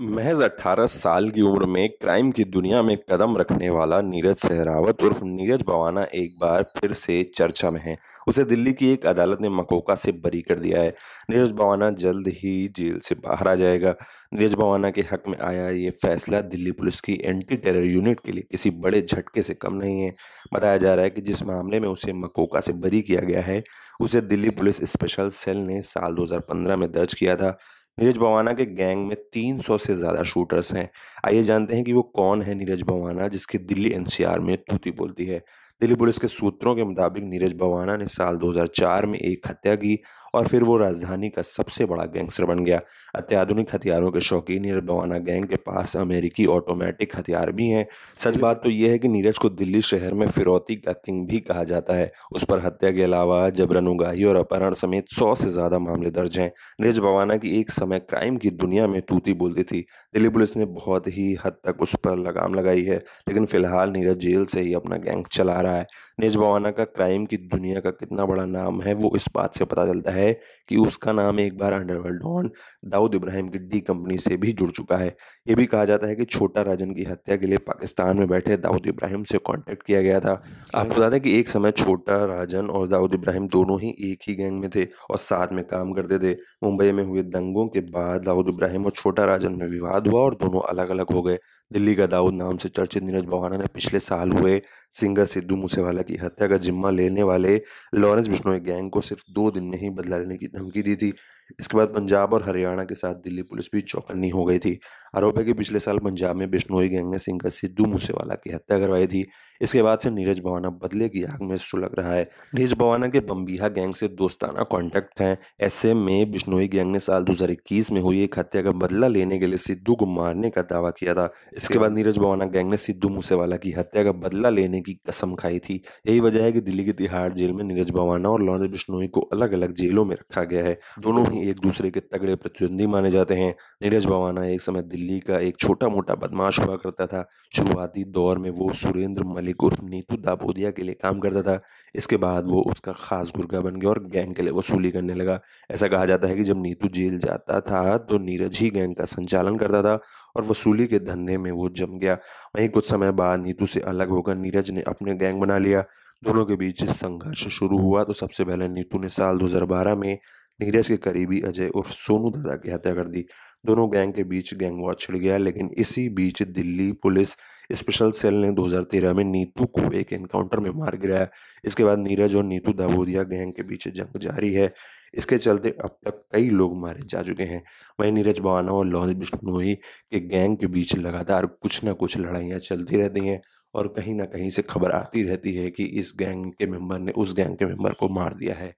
महज 18 साल की उम्र में क्राइम की दुनिया में कदम रखने वाला नीरज सहरावत उर्फ नीरज बवाना एक बार फिर से चर्चा में है उसे दिल्ली की एक अदालत ने मकोका से बरी कर दिया है नीरज बवाना जल्द ही जेल से बाहर आ जाएगा नीरज बवाना के हक में आया ये फैसला दिल्ली पुलिस की एंटी टेरर यूनिट के लिए किसी बड़े झटके से कम नहीं है बताया जा रहा है कि जिस मामले में उसे मकोका से बरी किया गया है उसे दिल्ली पुलिस स्पेशल सेल ने साल 2015 में दर्ज किया था नीरज बवाना के गैंग में 300 से ज़्यादा शूटर्स हैं आइए जानते हैं कि वो कौन है नीरज बवाना जिसकी दिल्ली एनसीआर में तूती बोलती है दिल्ली पुलिस के सूत्रों के मुताबिक नीरज बवाना ने साल 2004 में एक हत्या की और फिर वो राजधानी का सबसे बड़ा गैंगस्टर बन गया अत्याधुनिक हथियारों के शौकीन नीरज बवाना गैंग के पास अमेरिकी ऑटोमेटिक हथियार भी हैं सच बात तो यह है कि नीरज को दिल्ली शहर में फिरौती का किंग भी कहा जाता है उस पर हत्या के अलावा जबरन उगाही और अपहरण समेत सौ से ज़्यादा मामले दर्ज हैं नीरज बवाना की एक समय क्राइम की दुनिया में तूती बोलती थी दिल्ली पुलिस ने बहुत ही हद तक उस पर लगाम लगाई है लेकिन फिलहाल नीरज जेल से ही अपना गैंग चला रहा है निजबवाना का क्राइम की दुनिया का कितना बड़ा नाम है वो इस बात से पता चलता है कि उसका नाम एक बार अंडरवर्ल्ड डॉन दाऊद इब्राहिम की डी कंपनी से भी जुड़ चुका है ये भी कहा जाता है कि छोटा राजन की हत्या के लिए पाकिस्तान में बैठे दाऊद इब्राहिम से कॉन्टैक्ट किया गया था आपको बता दें कि एक समय छोटा राजन और दाऊद इब्राहिम दोनों ही एक ही गैंग में थे और साथ में काम करते थे मुंबई में हुए दंगों के बाद दाऊद इब्राहिम और छोटा राजन में विवाद हुआ और दोनों अलग अलग हो गए दिल्ली का दाऊद नाम से चर्चित नीरज बवाना ने पिछले साल हुए सिंगर सिद्धू मूसेवाला की हत्या का जिम्मा लेने वाले लॉरेंस बिश्नोई गैंग को सिर्फ दो दिन में ही बदला लेने की धमकी दी थी इसके बाद पंजाब और हरियाणा के साथ दिल्ली पुलिस भी चौकन्नी हो गई थी आरोप है कि पिछले साल पंजाब में बिश्नोई गैंग ने सिंगर सिद्धू मूसेवाला की हत्या करवाई थी इसके बाद से नीरज भवाना बदले की आग में सुलग रहा है नीरज भवाना के बम्बीहा गैंग से दोस्ताना कॉन्टैक्ट हैं ऐसे में बिश्नोई गैंग ने साल दो में हुई एक हत्या का बदला लेने के लिए सिद्धू को मारने का दावा किया था इसके बाद नीरज भवाना गैंग ने सिद्धू मूसेवाला की हत्या का बदला लेने की कसम खाई थी यही वजह है कि दिल्ली की तिहाड़ जेल में नीरज भवाना और लॉरेंस बिश्नोई को अलग अलग जेलों में रखा गया है दोनों ही एक दूसरे के तगड़े प्रतिद्वंदी माने जाते हैं नीरज बवाना एक समय दिल्ली का एक छोटा मोटा बदमाश हुआ करता था शुरुआती दौर में वो सुरेंद्र मलिक उर्फ नीतू दापोदिया के लिए काम करता था इसके बाद वो उसका खास गुर्गा बन गया और गैंग के लिए वसूली करने लगा ऐसा कहा जाता है कि जब नीतू जेल जाता था तो नीरज ही गैंग का संचालन करता था और वसूली के धंधे में वो जम गया वहीं कुछ समय बाद नीतू से अलग होकर नीरज ने अपने गैंग बना लिया दोनों के बीच संघर्ष शुरू हुआ तो सबसे पहले नीतू ने साल 2012 में नीरज के करीबी अजय उर्फ सोनू दादा की हत्या कर दी दोनों गैंग के बीच गैंग वॉर छिड़ गया लेकिन इसी बीच दिल्ली पुलिस स्पेशल सेल ने 2013 में नीतू को एक एनकाउंटर में मार गिराया इसके बाद नीरज और नीतू दाबोदिया गैंग के बीच जंग जारी है इसके चलते अब तक कई लोग मारे जा चुके हैं वहीं नीरज बवाना और लॉन्च बिश्नोई के गैंग के बीच लगातार कुछ ना कुछ लड़ाइयाँ चलती रहती हैं और कहीं ना कहीं से खबर आती रहती है कि इस गैंग के मेंबर ने उस गैंग के मेंबर को मार दिया है